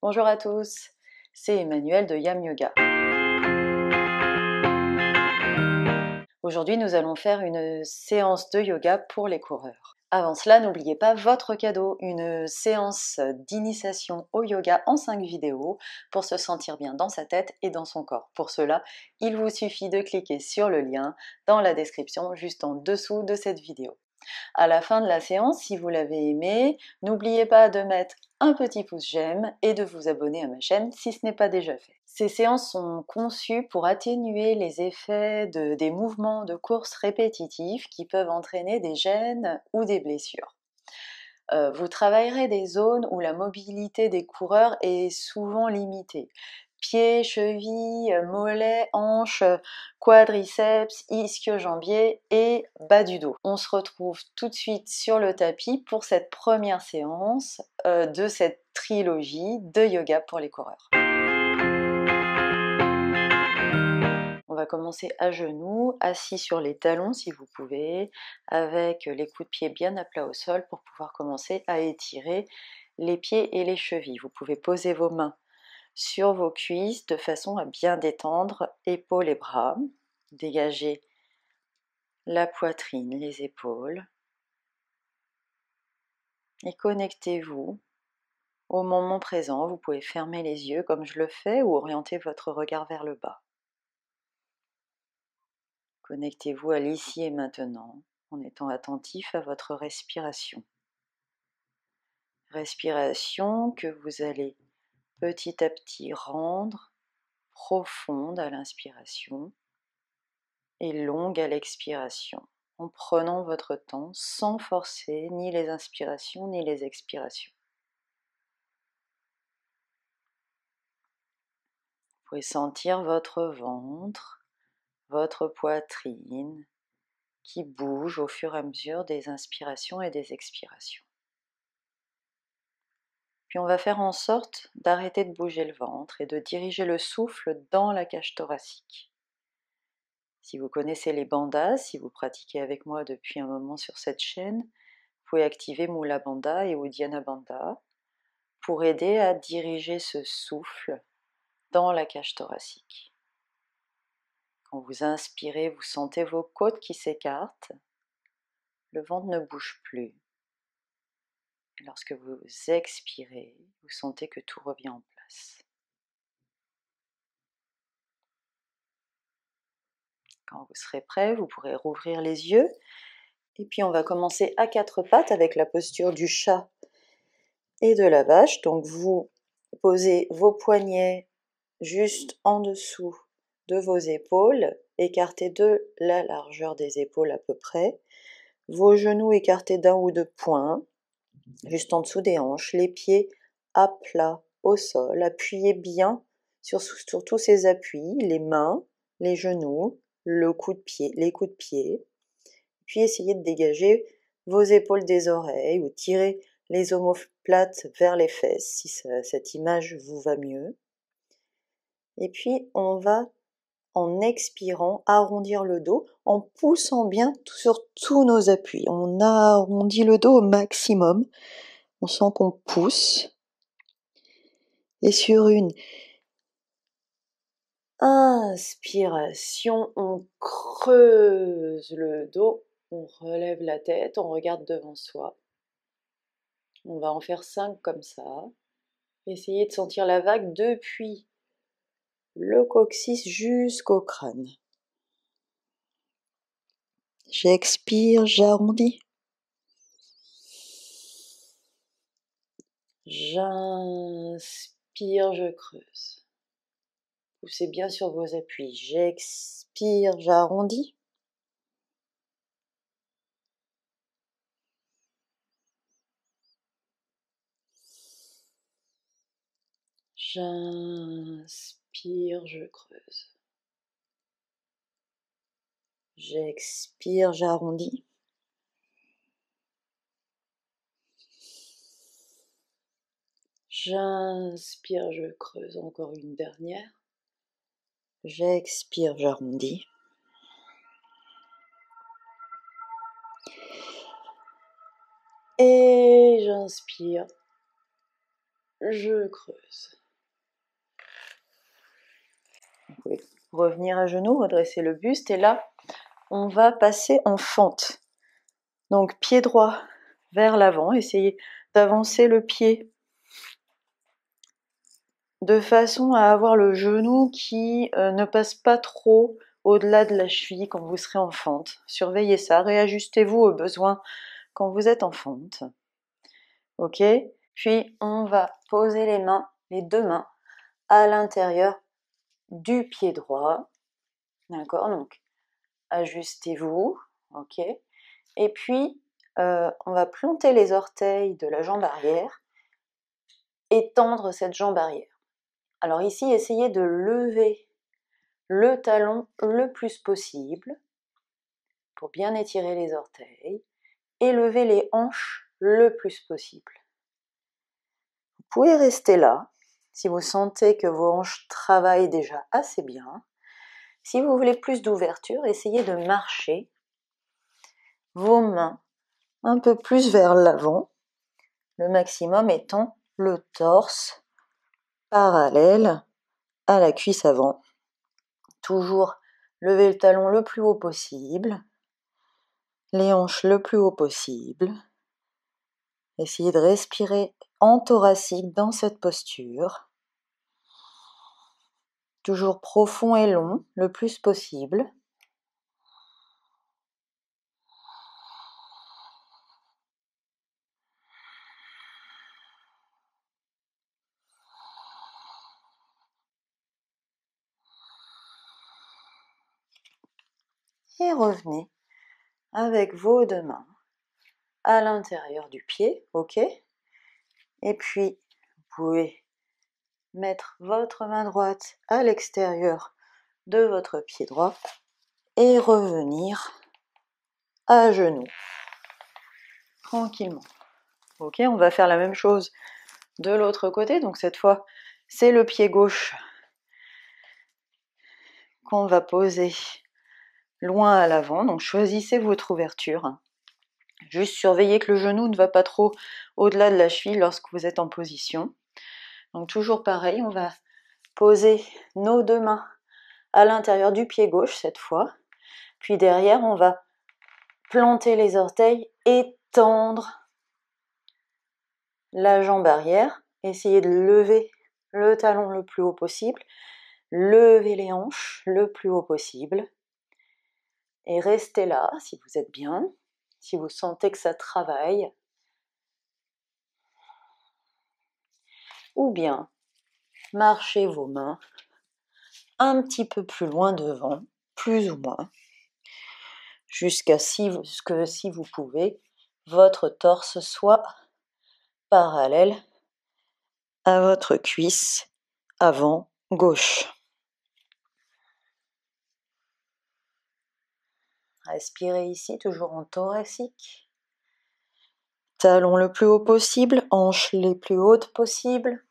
Bonjour à tous, c'est Emmanuel de Yam Yoga. Aujourd'hui, nous allons faire une séance de yoga pour les coureurs. Avant cela, n'oubliez pas votre cadeau, une séance d'initiation au yoga en 5 vidéos pour se sentir bien dans sa tête et dans son corps. Pour cela, il vous suffit de cliquer sur le lien dans la description juste en dessous de cette vidéo. À la fin de la séance, si vous l'avez aimé, n'oubliez pas de mettre un petit pouce j'aime et de vous abonner à ma chaîne si ce n'est pas déjà fait. Ces séances sont conçues pour atténuer les effets des mouvements de course répétitifs qui peuvent entraîner des gènes ou des blessures. Euh, vous travaillerez des zones où la mobilité des coureurs est souvent limitée pieds, chevilles, euh, mollets, hanches, euh, quadriceps, ischio-jambiers et bas du dos. On se retrouve tout de suite sur le tapis pour cette première séance euh, de cette trilogie de yoga pour les coureurs. On va commencer à genoux, assis sur les talons si vous pouvez, avec les coups de pied bien à plat au sol pour pouvoir commencer à étirer les pieds et les chevilles. Vous pouvez poser vos mains sur vos cuisses de façon à bien détendre épaules et bras. Dégagez la poitrine, les épaules. Et connectez-vous au moment présent. Vous pouvez fermer les yeux comme je le fais ou orienter votre regard vers le bas. Connectez-vous à l'ici et maintenant en étant attentif à votre respiration. Respiration que vous allez petit à petit rendre profonde à l'inspiration et longue à l'expiration, en prenant votre temps sans forcer ni les inspirations ni les expirations. Vous pouvez sentir votre ventre, votre poitrine qui bouge au fur et à mesure des inspirations et des expirations. Puis on va faire en sorte d'arrêter de bouger le ventre et de diriger le souffle dans la cage thoracique. Si vous connaissez les bandas, si vous pratiquez avec moi depuis un moment sur cette chaîne, vous pouvez activer Mula Bandha et Uddiyana Bandha pour aider à diriger ce souffle dans la cage thoracique. Quand vous inspirez, vous sentez vos côtes qui s'écartent, le ventre ne bouge plus, Lorsque vous expirez, vous sentez que tout revient en place. Quand vous serez prêt, vous pourrez rouvrir les yeux. Et puis on va commencer à quatre pattes avec la posture du chat et de la vache. Donc vous posez vos poignets juste en dessous de vos épaules, écartés de la largeur des épaules à peu près, vos genoux écartés d'un ou deux points, juste en dessous des hanches, les pieds à plat au sol. Appuyez bien sur, tous ces appuis, les mains, les genoux, le de pied, les coups de pied. Puis essayez de dégager vos épaules des oreilles ou tirez les omoplates vers les fesses si cette image vous va mieux. Et puis on va en expirant, arrondir le dos, en poussant bien sur tous nos appuis. On arrondit le dos au maximum. On sent qu'on pousse. Et sur une inspiration, on creuse le dos, on relève la tête, on regarde devant soi. On va en faire cinq comme ça. Essayez de sentir la vague depuis le coccyx jusqu'au crâne. J'expire, j'arrondis. J'inspire, je creuse. Poussez bien sur vos appuis. J'expire, j'arrondis. J'inspire je creuse. J'expire, j'arrondis. J'inspire, je creuse encore une dernière. J'expire, j'arrondis. Et j'inspire, je creuse. Vous pouvez revenir à genoux, redresser le buste. Et là, on va passer en fente. Donc pied droit vers l'avant. Essayez d'avancer le pied de façon à avoir le genou qui euh, ne passe pas trop au-delà de la cheville quand vous serez en fente. Surveillez ça, réajustez-vous au besoin quand vous êtes en fente. Ok Puis on va poser les mains, les deux mains à l'intérieur du pied droit. D'accord Donc, ajustez-vous. OK Et puis, euh, on va planter les orteils de la jambe arrière, étendre cette jambe arrière. Alors ici, essayez de lever le talon le plus possible pour bien étirer les orteils et lever les hanches le plus possible. Vous pouvez rester là si vous sentez que vos hanches travaillent déjà assez bien, si vous voulez plus d'ouverture, essayez de marcher vos mains un peu plus vers l'avant, le maximum étant le torse parallèle à la cuisse avant. Toujours lever le talon le plus haut possible, les hanches le plus haut possible. Essayez de respirer en thoracique dans cette posture toujours profond et long le plus possible. Et revenez avec vos deux mains à l'intérieur du pied, ok Et puis, vous pouvez mettre votre main droite à l'extérieur de votre pied droit et revenir à genoux tranquillement. Ok, on va faire la même chose de l'autre côté. Donc cette fois, c'est le pied gauche qu'on va poser loin à l'avant. Donc choisissez votre ouverture. Juste surveillez que le genou ne va pas trop au-delà de la cheville lorsque vous êtes en position. Donc toujours pareil, on va poser nos deux mains à l'intérieur du pied gauche cette fois. Puis derrière, on va planter les orteils, étendre la jambe arrière, essayer de lever le talon le plus haut possible, lever les hanches le plus haut possible. Et restez là si vous êtes bien, si vous sentez que ça travaille, ou bien marchez vos mains un petit peu plus loin devant, plus ou moins, jusqu'à ce que, si vous pouvez, votre torse soit parallèle à votre cuisse avant gauche. Respirez ici, toujours en thoracique. Talons le plus haut possible, hanches les plus hautes possibles.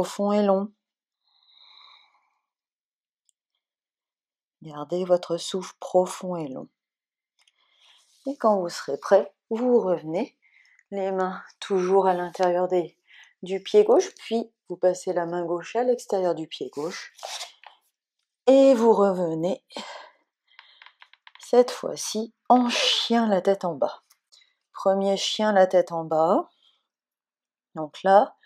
profond et long. Gardez votre souffle profond et long. Et quand vous serez prêt, vous revenez, les mains toujours à l'intérieur du pied gauche, puis vous passez la main gauche à l'extérieur du pied gauche. Et vous revenez, cette fois-ci, en chien la tête en bas. Premier chien la tête en bas. Donc là,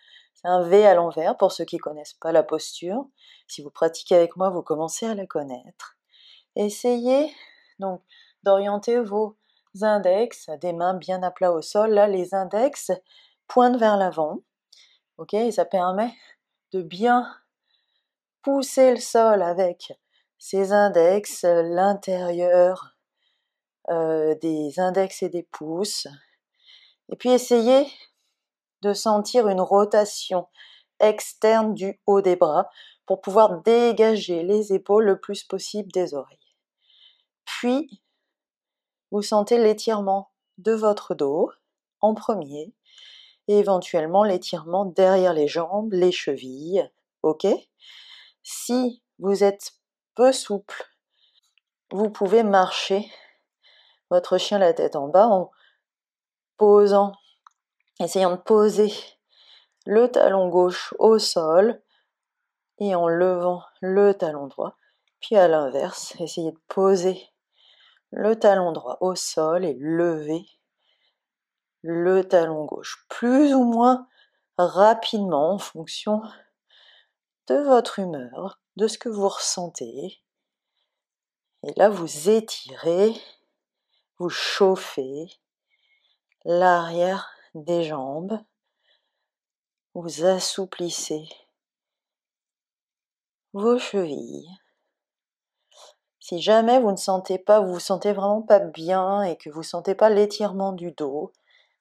un V à l'envers pour ceux qui ne connaissent pas la posture. Si vous pratiquez avec moi, vous commencez à la connaître. Essayez donc d'orienter vos index, des mains bien à plat au sol. Là, les index pointent vers l'avant. Ok, ça permet de bien pousser le sol avec ses index, euh, l'intérieur euh, des index et des pouces. Et puis essayez de sentir une rotation externe du haut des bras pour pouvoir dégager les épaules le plus possible des oreilles. Puis, vous sentez l'étirement de votre dos en premier et éventuellement l'étirement derrière les jambes, les chevilles, ok Si vous êtes peu souple, vous pouvez marcher votre chien la tête en bas en posant essayant de poser le talon gauche au sol et en levant le talon droit. Puis à l'inverse, essayez de poser le talon droit au sol et lever le talon gauche plus ou moins rapidement en fonction de votre humeur, de ce que vous ressentez. Et là, vous étirez, vous chauffez l'arrière des jambes. Vous assouplissez vos chevilles. Si jamais vous ne sentez pas, vous vous sentez vraiment pas bien et que vous ne sentez pas l'étirement du dos,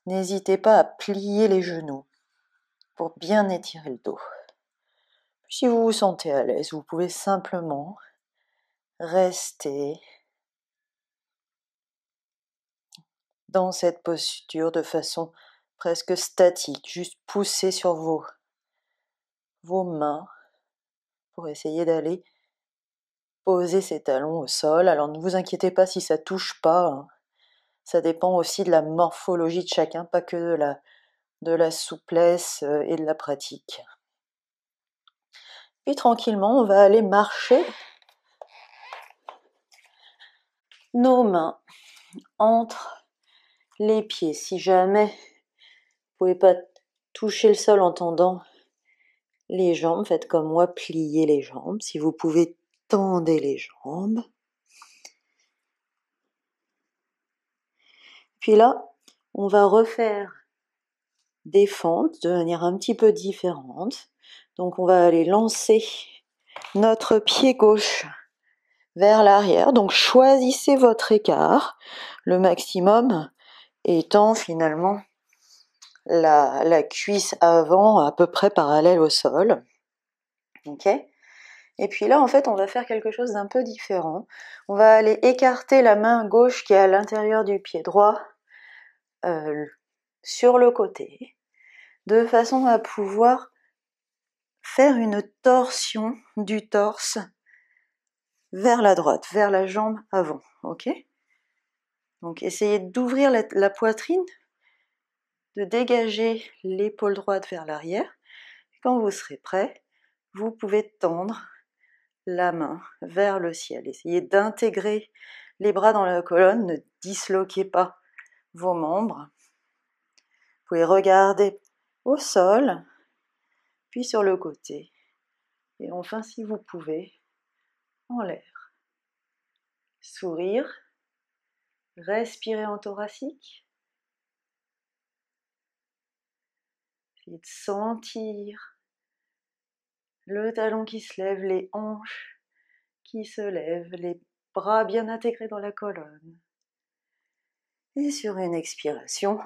n'hésitez pas à plier les genoux pour bien étirer le dos. Si vous vous sentez à l'aise, vous pouvez simplement rester dans cette posture de façon presque statique, juste pousser sur vos, vos mains pour essayer d'aller poser ses talons au sol. Alors ne vous inquiétez pas si ça touche pas, hein. ça dépend aussi de la morphologie de chacun, pas que de la, de la souplesse euh, et de la pratique. Puis tranquillement, on va aller marcher nos mains entre les pieds. Si jamais pas toucher le sol en tendant les jambes. Faites comme moi, plier les jambes. Si vous pouvez, tendez les jambes. Puis là, on va refaire des fentes de manière un petit peu différente. Donc on va aller lancer notre pied gauche vers l'arrière. Donc choisissez votre écart, le maximum étant finalement la, cuisse avant à peu près parallèle au sol. Ok Et puis là, en fait, on va faire quelque chose d'un peu différent. On va aller écarter la main gauche qui est à l'intérieur du pied droit euh, sur le côté, de façon à pouvoir faire une torsion du torse vers la droite, vers la jambe avant. Ok Donc essayez d'ouvrir la poitrine de dégager l'épaule droite vers l'arrière. Quand vous serez prêt, vous pouvez tendre la main vers le ciel. Essayez d'intégrer les bras dans la colonne, ne disloquez pas vos membres. Vous pouvez regarder au sol, puis sur le côté. Et enfin, si vous pouvez, en l'air. Sourire, respirer en thoracique. de sentir le talon qui se lève, les hanches qui se lèvent, les bras bien intégrés dans la colonne. Et sur une expiration,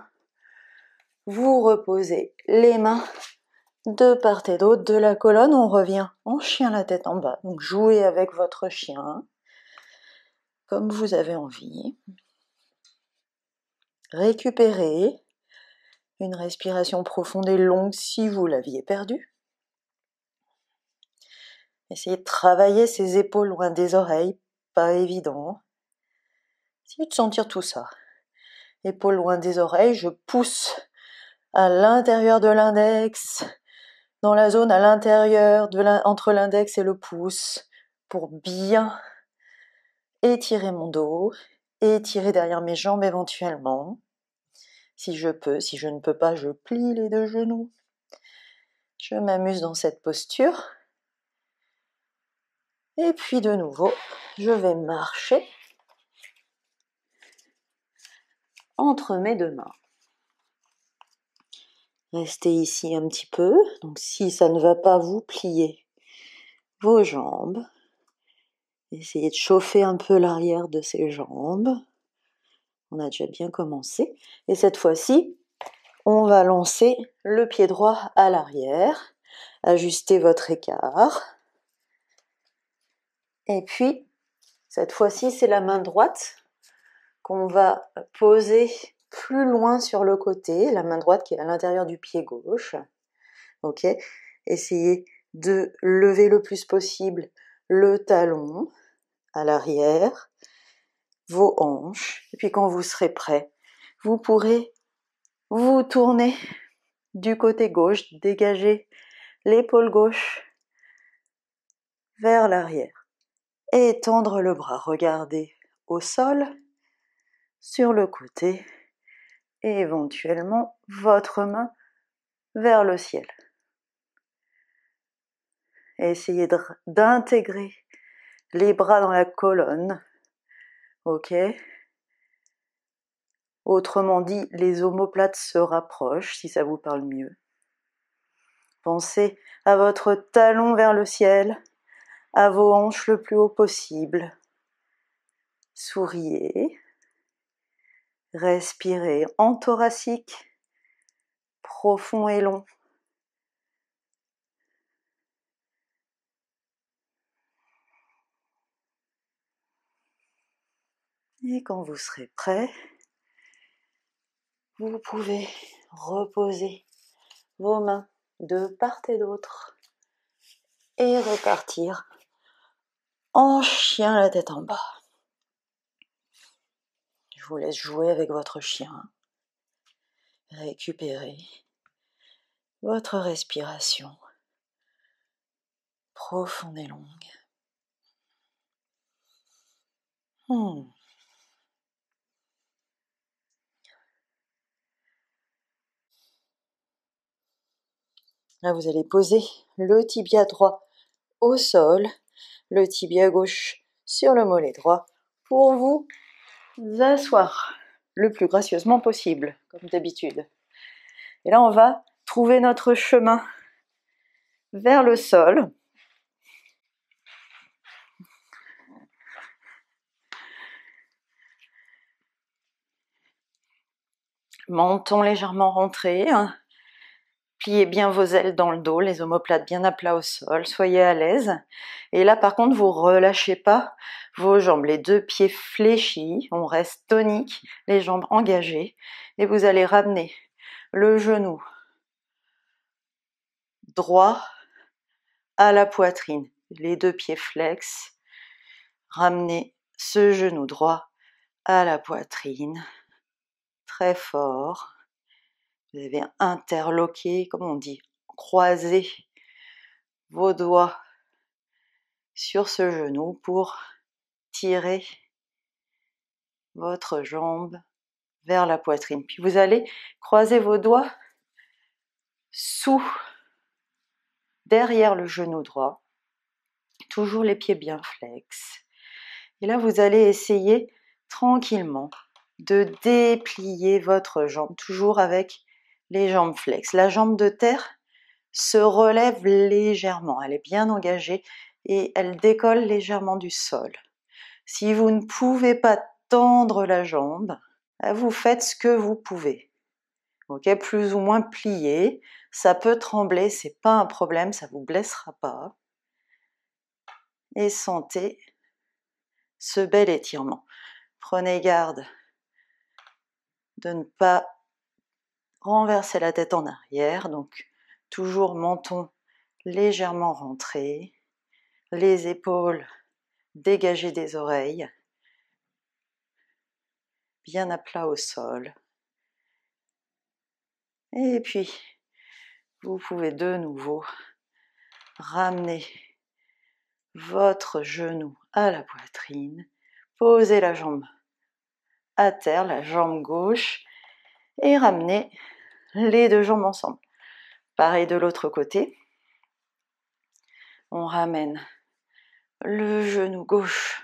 vous reposez les mains de part et d'autre de la colonne. On revient en chien la tête en bas. Donc jouez avec votre chien comme vous avez envie. Récupérez une respiration profonde et longue si vous l'aviez perdue. Essayez de travailler ses épaules loin des oreilles, pas évident. Essayez de sentir tout ça. Épaules loin des oreilles, je pousse à l'intérieur de l'index, dans la zone à l'intérieur entre l'index et le pouce, pour bien étirer mon dos, étirer derrière mes jambes éventuellement. Si je peux, si je ne peux pas, je plie les deux genoux. Je m'amuse dans cette posture. Et puis de nouveau, je vais marcher entre mes deux mains. Restez ici un petit peu. Donc si ça ne va pas, vous plier vos jambes. Essayez de chauffer un peu l'arrière de ces jambes. On a déjà bien commencé. Et cette fois-ci, on va lancer le pied droit à l'arrière. Ajustez votre écart. Et puis, cette fois-ci, c'est la main droite qu'on va poser plus loin sur le côté, la main droite qui est à l'intérieur du pied gauche. Ok Essayez de lever le plus possible le talon à l'arrière vos hanches, et puis quand vous serez prêt, vous pourrez vous tourner du côté gauche, dégager l'épaule gauche vers l'arrière, et étendre le bras, regardez au sol, sur le côté, et éventuellement votre main vers le ciel. essayez d'intégrer les bras dans la colonne, Ok Autrement dit, les omoplates se rapprochent, si ça vous parle mieux. Pensez à votre talon vers le ciel, à vos hanches le plus haut possible. Souriez. Respirez en thoracique, profond et long. Et quand vous serez prêt, vous pouvez reposer vos mains de part et d'autre et repartir en chien la tête en bas. Je vous laisse jouer avec votre chien, récupérer votre respiration profonde et longue. Hmm. vous allez poser le tibia droit au sol, le tibia gauche sur le mollet droit pour vous asseoir le plus gracieusement possible, comme d'habitude. Et là, on va trouver notre chemin vers le sol. Menton légèrement rentré, hein pliez bien vos ailes dans le dos, les omoplates bien à plat au sol, soyez à l'aise. Et là par contre, vous relâchez pas vos jambes, les deux pieds fléchis, on reste tonique, les jambes engagées et vous allez ramener le genou droit à la poitrine, les deux pieds flex, ramenez ce genou droit à la poitrine très fort. Vous avez interloqué, comme on dit, croiser vos doigts sur ce genou pour tirer votre jambe vers la poitrine. Puis vous allez croiser vos doigts sous, derrière le genou droit, toujours les pieds bien flex. Et là, vous allez essayer tranquillement de déplier votre jambe, toujours avec les jambes flexes. La jambe de terre se relève légèrement, elle est bien engagée et elle décolle légèrement du sol. Si vous ne pouvez pas tendre la jambe, bah, vous faites ce que vous pouvez. Ok, plus ou moins plié, ça peut trembler, c'est pas un problème, ça vous blessera pas. Et sentez ce bel étirement. Prenez garde de ne pas renverser la tête en arrière, donc toujours menton légèrement rentré, les épaules dégagées des oreilles, bien à plat au sol. Et puis, vous pouvez de nouveau ramener votre genou à la poitrine, poser la jambe à terre, la jambe gauche, et ramener les deux jambes ensemble. Pareil de l'autre côté. On ramène le genou gauche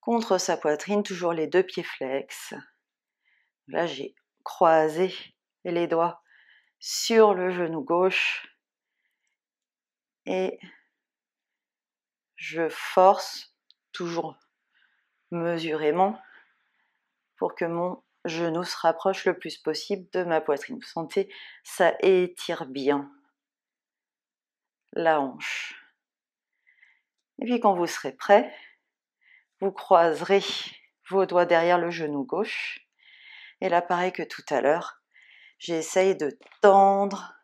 contre sa poitrine, toujours les deux pieds flex. Là, j'ai croisé les doigts sur le genou gauche et je force toujours mesurément pour que mon genou se rapproche le plus possible de ma poitrine. Vous sentez, ça étire bien la hanche. Et puis quand vous serez prêt, vous croiserez vos doigts derrière le genou gauche. Et là, pareil que tout à l'heure, j'essaye de tendre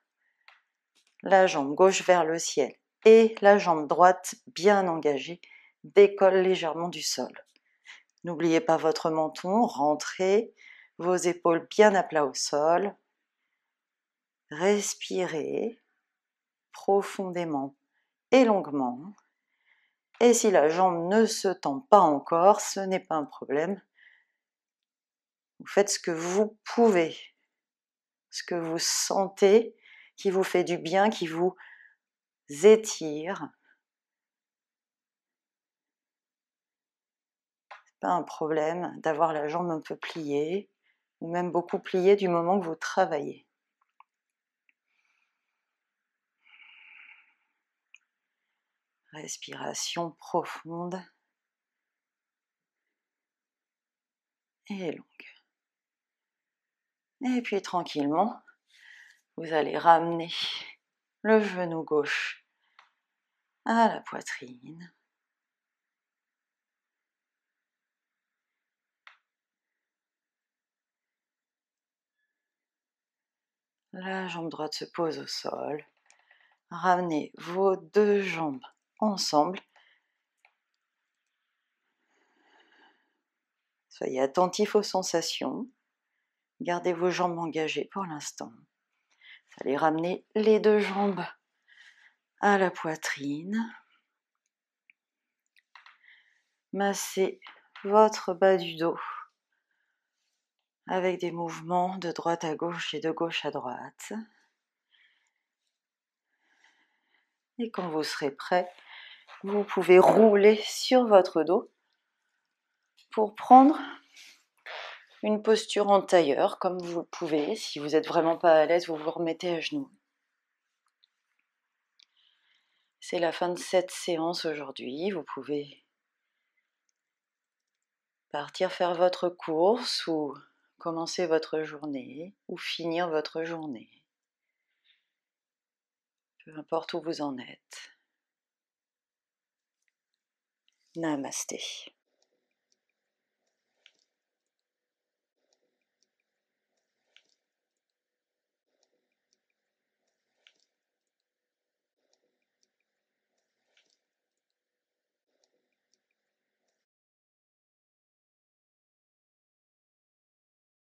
la jambe gauche vers le ciel et la jambe droite bien engagée décolle légèrement du sol. N'oubliez pas votre menton, rentrez vos épaules bien à plat au sol. Respirez profondément et longuement. Et si la jambe ne se tend pas encore, ce n'est pas un problème. Vous faites ce que vous pouvez, ce que vous sentez qui vous fait du bien, qui vous étire, un problème d'avoir la jambe un peu pliée, ou même beaucoup pliée du moment que vous travaillez. Respiration profonde et longue. Et puis tranquillement, vous allez ramener le genou gauche à la poitrine La jambe droite se pose au sol. Ramenez vos deux jambes ensemble. Soyez attentif aux sensations. Gardez vos jambes engagées pour l'instant. Vous allez ramener les deux jambes à la poitrine. Massez votre bas du dos avec des mouvements de droite à gauche et de gauche à droite. Et quand vous serez prêt, vous pouvez rouler sur votre dos pour prendre une posture en tailleur comme vous pouvez. Si vous n'êtes vraiment pas à l'aise, vous vous remettez à genoux. C'est la fin de cette séance aujourd'hui. Vous pouvez partir faire votre course ou commencer votre journée ou finir votre journée, peu importe où vous en êtes. Namasté.